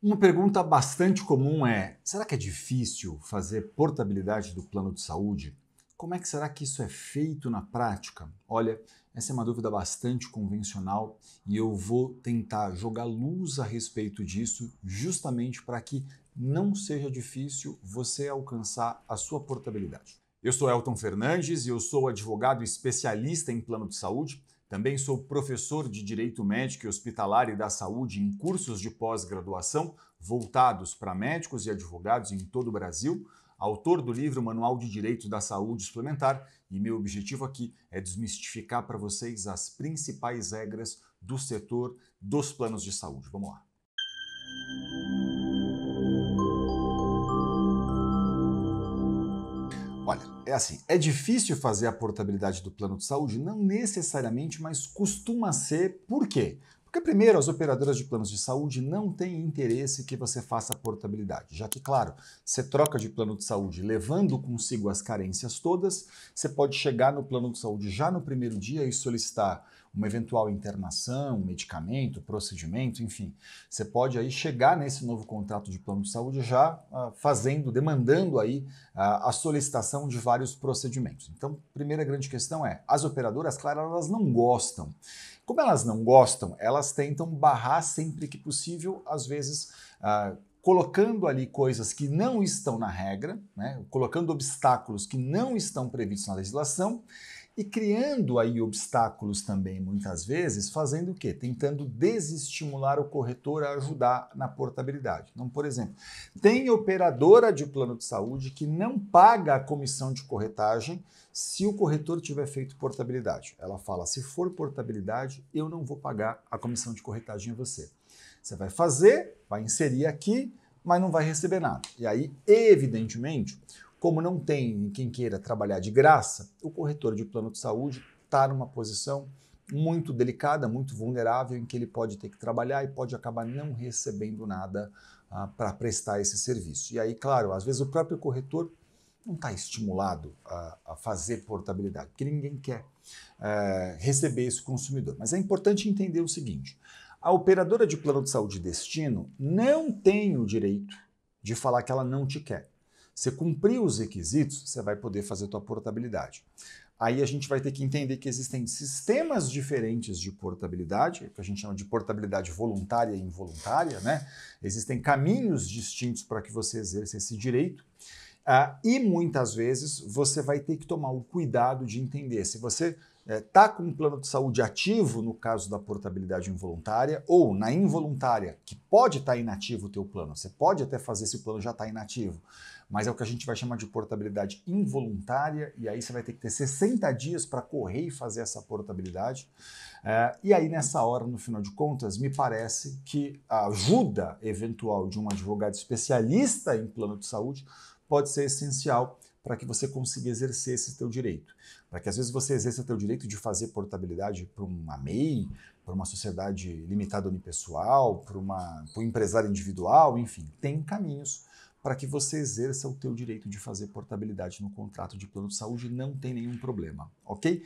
Uma pergunta bastante comum é: será que é difícil fazer portabilidade do plano de saúde? Como é que será que isso é feito na prática? Olha, essa é uma dúvida bastante convencional e eu vou tentar jogar luz a respeito disso, justamente para que não seja difícil você alcançar a sua portabilidade. Eu sou Elton Fernandes e eu sou advogado especialista em plano de saúde. Também sou professor de Direito Médico e Hospitalar e da Saúde em cursos de pós-graduação voltados para médicos e advogados em todo o Brasil, autor do livro Manual de Direito da Saúde Suplementar, e meu objetivo aqui é desmistificar para vocês as principais regras do setor dos planos de saúde. Vamos lá. é assim, é difícil fazer a portabilidade do plano de saúde? Não necessariamente, mas costuma ser. Por quê? Porque, primeiro, as operadoras de planos de saúde não têm interesse que você faça a portabilidade, já que, claro, você troca de plano de saúde levando consigo as carências todas, você pode chegar no plano de saúde já no primeiro dia e solicitar uma eventual internação, medicamento, procedimento, enfim. Você pode aí chegar nesse novo contrato de plano de saúde já ah, fazendo, demandando aí ah, a solicitação de vários procedimentos. Então, primeira grande questão é, as operadoras, claro, elas não gostam. Como elas não gostam, elas tentam barrar sempre que possível, às vezes ah, colocando ali coisas que não estão na regra, né? colocando obstáculos que não estão previstos na legislação e criando aí obstáculos também, muitas vezes, fazendo o quê? Tentando desestimular o corretor a ajudar na portabilidade. Então, por exemplo, tem operadora de plano de saúde que não paga a comissão de corretagem se o corretor tiver feito portabilidade. Ela fala: se for portabilidade, eu não vou pagar a comissão de corretagem a você. Você vai fazer, vai inserir aqui, mas não vai receber nada. E aí, evidentemente, como não tem quem queira trabalhar de graça, o corretor de plano de saúde está numa posição muito delicada, muito vulnerável, em que ele pode ter que trabalhar e pode acabar não recebendo nada ah, para prestar esse serviço. E aí, claro, às vezes o próprio corretor não está estimulado a, a, fazer portabilidade, porque ninguém quer é, receber esse consumidor. Mas é importante entender o seguinte: a operadora de plano de saúde destino não tem o direito de falar que ela não te quer. Você cumpriu os requisitos, você vai poder fazer a tua portabilidade. Aí a gente vai ter que entender que existem sistemas diferentes de portabilidade, que a gente chama de portabilidade voluntária e involuntária, né? Existem caminhos distintos para que você exerça esse direito. Uh, e muitas vezes você vai ter que tomar o cuidado de entender se você está é, tá com um plano de saúde ativo, no caso da portabilidade involuntária, ou na involuntária, que pode estar tá inativo o teu plano. Você pode até fazer se o plano já está inativo, mas é o que a gente vai chamar de portabilidade involuntária, e aí você vai ter que ter 60 dias para correr e fazer essa portabilidade. É, e aí, nessa hora, no final de contas, me parece que a ajuda eventual de um advogado especialista em plano de saúde pode ser essencial para que você consiga exercer esse teu direito. Para que às vezes você exerça o teu direito de fazer portabilidade para uma MEI, para uma sociedade limitada unipessoal, para, uma, para um empresário individual, enfim, tem caminhos para que você exerça o teu direito de fazer portabilidade no contrato de plano de saúde, não tem nenhum problema, ok?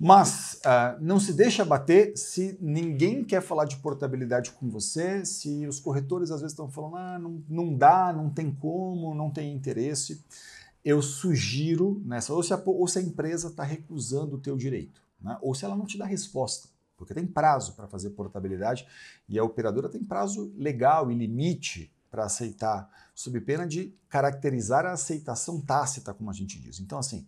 Mas uh, não se deixa bater se ninguém quer falar de portabilidade com você, se os corretores às vezes estão falando, ah, não, não dá, não tem como, não tem interesse eu sugiro nessa, ou se a, ou se a empresa está recusando o teu direito, né? ou se ela não te dá resposta, porque tem prazo para fazer portabilidade e a operadora tem prazo legal e limite para aceitar, sob pena de caracterizar a aceitação tácita, como a gente diz. Então, assim,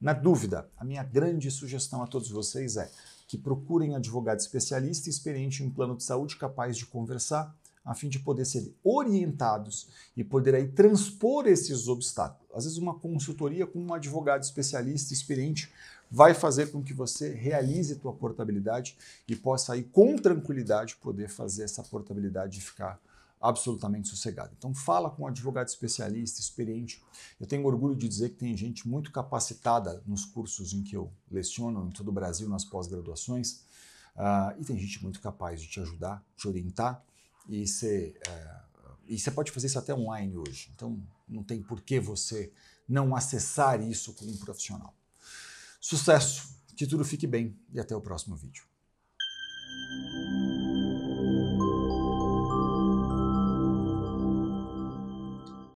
na dúvida, a minha grande sugestão a todos vocês é que procurem advogado especialista experiente em plano de saúde capaz de conversar, a fim de poder ser orientados e poder aí transpor esses obstáculos. Às vezes uma consultoria com um advogado especialista, experiente, vai fazer com que você realize tua portabilidade e possa aí com tranquilidade poder fazer essa portabilidade e ficar absolutamente sossegado. Então fala com um advogado especialista, experiente. Eu tenho orgulho de dizer que tem gente muito capacitada nos cursos em que eu leciono em todo o Brasil, nas pós-graduações, uh, e tem gente muito capaz de te ajudar, te orientar e você, é, e você pode fazer isso até online hoje. Então, não tem por que você não acessar isso como um profissional. Sucesso, que tudo fique bem e até o próximo vídeo.